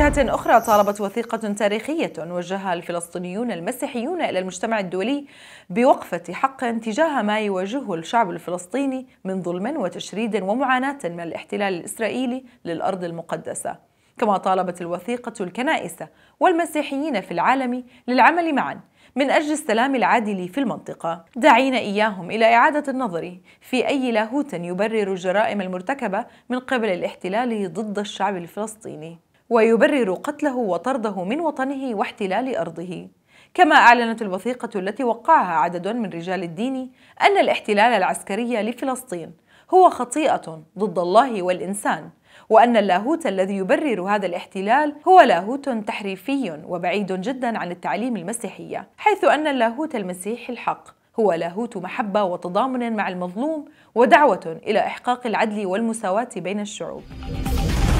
جهة أخرى طالبت وثيقة تاريخية وجهها الفلسطينيون المسيحيون إلى المجتمع الدولي بوقفة حق تجاه ما يواجهه الشعب الفلسطيني من ظلم وتشريد ومعاناة من الاحتلال الإسرائيلي للأرض المقدسة كما طالبت الوثيقة الكنائس والمسيحيين في العالم للعمل معاً من أجل السلام العادل في المنطقة داعين إياهم إلى إعادة النظر في أي لاهوت يبرر الجرائم المرتكبة من قبل الاحتلال ضد الشعب الفلسطيني ويبرر قتله وطرده من وطنه واحتلال أرضه كما أعلنت الوثيقة التي وقعها عدد من رجال الدين أن الاحتلال العسكري لفلسطين هو خطيئة ضد الله والإنسان وأن اللاهوت الذي يبرر هذا الاحتلال هو لاهوت تحريفي وبعيد جدا عن التعليم المسيحية حيث أن اللاهوت المسيحي الحق هو لاهوت محبة وتضامن مع المظلوم ودعوة إلى إحقاق العدل والمساواة بين الشعوب